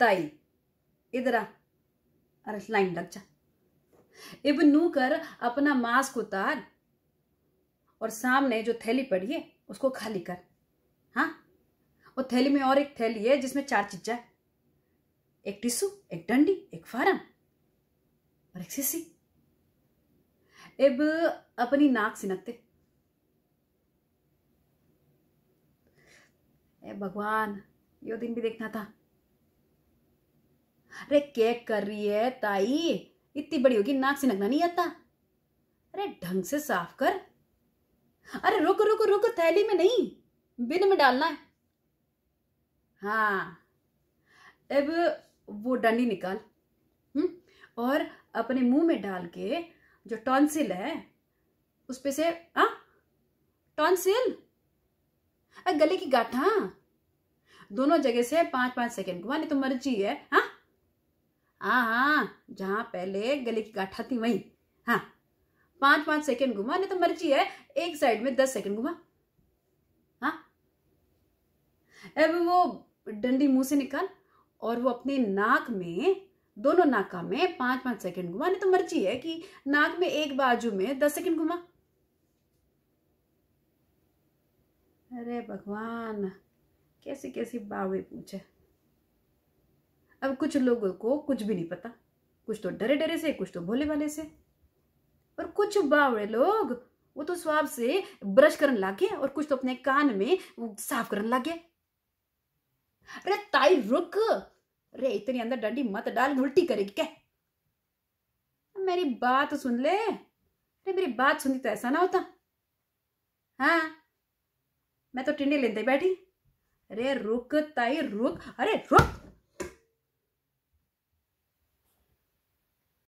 ताई इधर आ अरे लाइन लग जा नू कर अपना मास्क उतार और सामने जो थैली पड़ी है उसको खाली कर हाँ और थैली में और एक थैली है जिसमें चार चीजा है एक टिशू एक डंडी एक फारम और एक सीसी इब अपनी नाक सिनकते भगवान यो दिन भी देखना था अरे क्या कर रही है ताई इतनी बड़ी होगी नाक से नगना नहीं आता अरे ढंग से साफ कर अरे रुक रुक रुक थैली में नहीं बिन में डालना है हाँ अब वो डंडी निकाल हुँ? हम्म, और अपने मुंह में डाल के जो टॉन्सिल है उस पे से आ हाँ, टॉन्सिल गले की गाठा हाँ। दोनों जगह से पांच पांच सेकेंड को मानी हाँ, तो मर्जी है हा? हाँ हाँ जहाँ पहले गले की गाठा थी वहीं हाँ पाँच पाँच सेकंड घुमा नहीं तो मर्जी है एक साइड में दस सेकंड घुमा हाँ अब वो डंडी मुंह से निकाल और वो अपने नाक में दोनों नाका में पांच पांच सेकंड घुमा नहीं तो मर्जी है कि नाक में एक बाजू में दस सेकंड घुमा अरे भगवान कैसी कैसी बावे पूछे अब कुछ लोगों को कुछ भी नहीं पता कुछ तो डरे डरे से कुछ तो भोले वाले से और कुछ बावड़े लोग वो तो स्वाब से ब्रश करने लागे और कुछ तो अपने कान में साफ करने लागे अरे ताई रुक अरे इतनी अंदर डंडी मत डाल उल्टी करेगी क्या मेरी बात सुन ले अरे मेरी बात सुनती तो ऐसा ना होता हाँ मैं तो टिंडे लेते बैठी अरे रुक ताई रुक अरे रुक